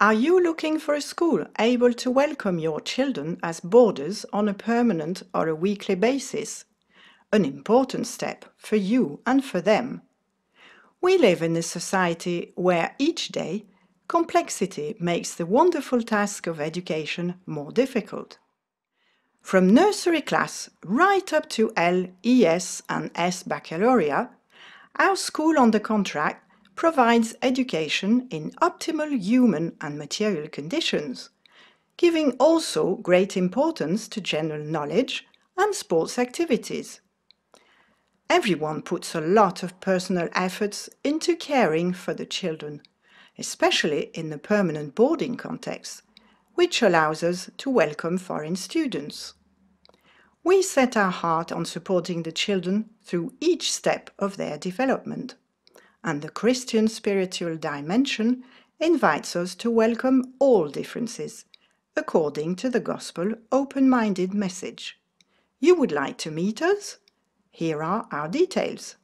Are you looking for a school able to welcome your children as boarders on a permanent or a weekly basis? An important step for you and for them. We live in a society where each day complexity makes the wonderful task of education more difficult. From nursery class right up to L, ES and S baccalaureate, our school on the contract provides education in optimal human and material conditions, giving also great importance to general knowledge and sports activities. Everyone puts a lot of personal efforts into caring for the children, especially in the permanent boarding context, which allows us to welcome foreign students. We set our heart on supporting the children through each step of their development and the Christian spiritual dimension invites us to welcome all differences, according to the Gospel open-minded message. You would like to meet us? Here are our details.